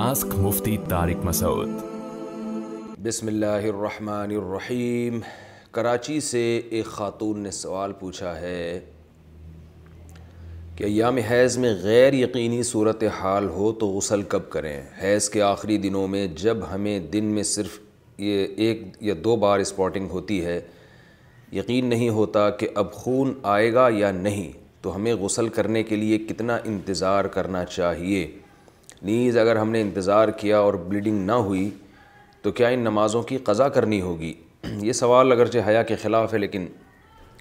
Ask Mufti Tariq Masood. बिसमीम कराची से एक ख़ातून ने सवाल पूछा है कि याम हैज़ में गैर यकीनी सूरत हाल हो तो गसल कब करें हैज़ के आखिरी दिनों में जब हमें दिन में सिर्फ ये एक या दो बार स्पॉटिंग होती है यकीन नहीं होता कि अब खून आएगा या नहीं तो हमें गसल करने के लिए कितना इंतज़ार करना चाहिए नीज़ अगर हमने इंतज़ार किया और ब्लीडिंग ना हुई तो क्या इन नमाज़ों की कज़ा करनी होगी ये सवाल अगरचे हया के ख़िलाफ़ है लेकिन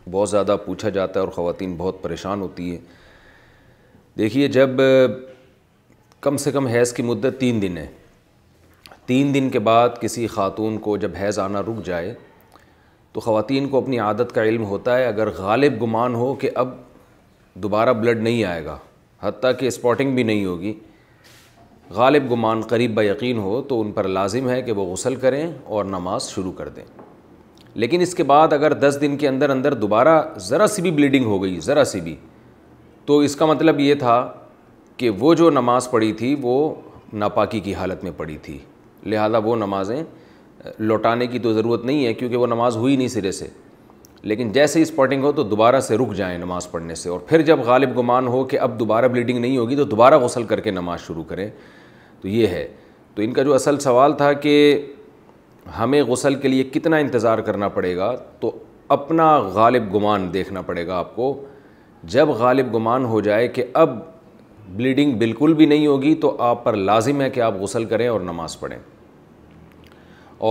बहुत ज़्यादा पूछा जाता है और ख़वान बहुत परेशान होती है देखिए जब कम से कम हैज़ की मदत तीन दिन है तीन दिन के बाद किसी खातून को जब हैज़ आना रुक जाए तो ख़वान को अपनी आदत का इल्म होता है अगर गालिब गुमान हो कि अब दोबारा ब्लड नहीं आएगा हती कि इस्पॉटिंग भी नहीं होगी गालिब गुमान करीब ब यकीन हो तो उन पर लाजिम है कि वो गसल करें और नमाज शुरू कर दें लेकिन इसके बाद अगर दस दिन के अंदर अंदर दोबारा ज़रा सी भी ब्लीडिंग हो गई ज़रा सी भी तो इसका मतलब ये था कि वो जो नमाज़ पढ़ी थी वो नापाकी की हालत में पड़ी थी लिहाजा वो नमाज़ें लौटाने की तो ज़रूरत नहीं है क्योंकि वो नमाज़ हुई नहीं सिरे से लेकिन जैसे ही स्पॉटिंग हो तो दोबारा से रुक जाएँ नमाज़ पढ़ने से और फिर जब गालिब गुमान हो कि अब दोबारा ब्लीडिंग नहीं होगी तो दोबारा गुसल करके नमाज़ शुरू करें तो ये है तो इनका जो असल सवाल था कि हमें गसल के लिए कितना इंतज़ार करना पड़ेगा तो अपना गालिब गुमान देखना पड़ेगा आपको जब गालिब गुमान हो जाए कि अब ब्लीडिंग बिल्कुल भी नहीं होगी तो आप पर लाजिम है कि आप गसल करें और नमाज़ पढ़ें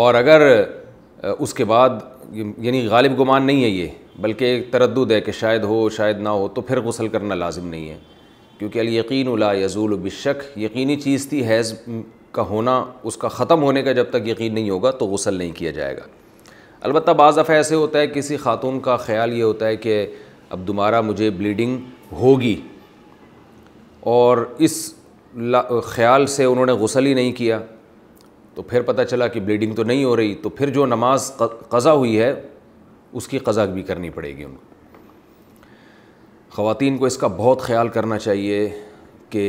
और अगर उसके बाद यानी गालिब गुमान नहीं है ये बल्कि एक तरद है कि शायद हो शायद ना हो तो फिर गसल करना लाजिम नहीं है क्योंकि यकीन ला यजूल बिशक यकीनी चीज़ थी हैज़ का होना उसका ख़त्म होने का जब तक यकीन नहीं होगा तो गसल नहीं किया जाएगा अलबत्त बाज़ दफ़ा ऐसे होता है किसी ख़ातून का ख्याल ये होता है कि अब दोबारा मुझे ब्लीडिंग होगी और इस ख्याल से उन्होंने गसल ही नहीं किया तो फिर पता चला कि ब्लीडिंग तो नहीं हो रही तो फिर जो नमाज कज़ा हुई है उसकी कज़ा भी करनी पड़ेगी उनको ख़वान को इसका बहुत ख्याल करना चाहिए कि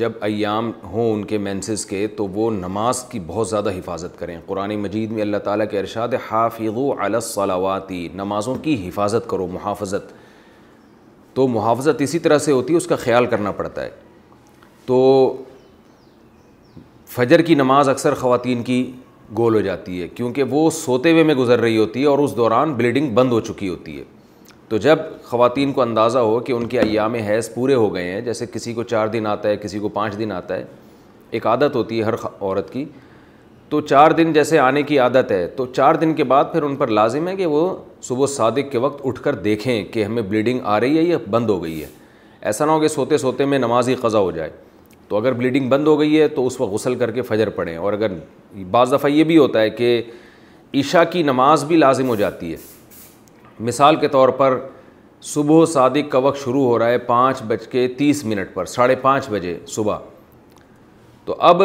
जब अयाम हों उनके मैंसेस के तो वो नमाज की बहुत ज़्यादा हिफाजत करें कुरान मजीद में अल्लाह ताला के अरशाद हाफिज़लावाती नमाज़ों की हिफाजत करो मुहाफ़त तो मुहाफ़त इसी तरह से होती है उसका ख्याल करना पड़ता है तो फजर की नमाज़ अक्सर ख़वान की गोल हो जाती है क्योंकि वो सोते हुए में गुजर रही होती है और उस दौरान ब्लीडिंग बंद हो चुकी होती है तो जब ख़वान को अंदाज़ा हो कि उनके अयाम हैज़ पूरे हो गए हैं जैसे किसी को चार दिन आता है किसी को पाँच दिन आता है एक आदत होती है हर औरत की तो चार दिन जैसे आने की आदत है तो चार दिन के बाद फिर उन पर लाजिम है कि वो सुबह सादिक के वक्त उठ कर देखें कि हमें ब्लीडिंग आ रही है या बंद हो गई है ऐसा ना हो कि सोते सोते में नमाज ही क़ज़ा हो जाए तो अगर ब्लीडिंग बंद हो गई है तो उस वक्त गसल करके फजर पड़ें और अगर बाज़ दफ़ा ये भी होता है कि ईशा की नमाज़ भी लाजिम हो जाती है मिसाल के तौर पर सुबह सादिक का वक्त शुरू हो रहा है पाँच बज के तीस मिनट पर साढ़े पाँच बजे सुबह तो अब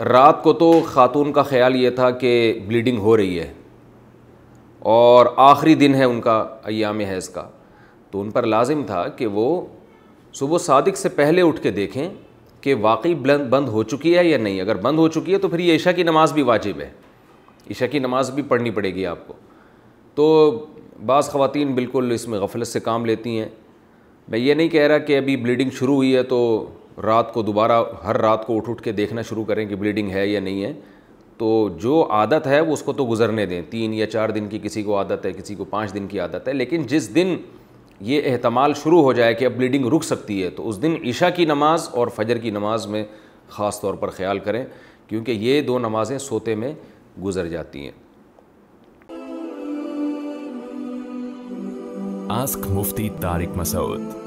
रात को तो ख़ातून का ख्याल ये था कि ब्लीडिंग हो रही है और आखिरी दिन है उनका अयाम हैज़ का तो उन पर लाजिम था कि वो सुबह सादिक से पहले उठ के देखें कि वाकई बंद हो चुकी है या नहीं अगर बंद हो चुकी है तो फिर ये ईशा की नमाज़ भी वाजिब है ईशा की नमाज़ भी पढ़नी पड़ेगी आपको तो बाज़ ख़वान बिल्कुल इसमें गफलत से काम लेती हैं मैं ये नहीं कह रहा कि अभी ब्लीडिंग शुरू हुई है तो रात को दोबारा हर रात को उठ उठ के देखना शुरू करें कि ब्लीडिंग है या नहीं है तो जो आदत है वो उसको तो गुजरने दें तीन या चार दिन की किसी को आदत है किसी को पाँच दिन की आदत है लेकिन जिस दिन ये अहतमाल शुरू हो जाए कि अब ब्लीडिंग रुक सकती है तो उस दिन ईशा की नमाज़ और फजर की नमाज़ में ख़ास तौर पर ख्याल करें क्योंकि ये दो नमाज़ें सोते में गुजर जाती हैं आस्क मुफ्ती तारिक मसूद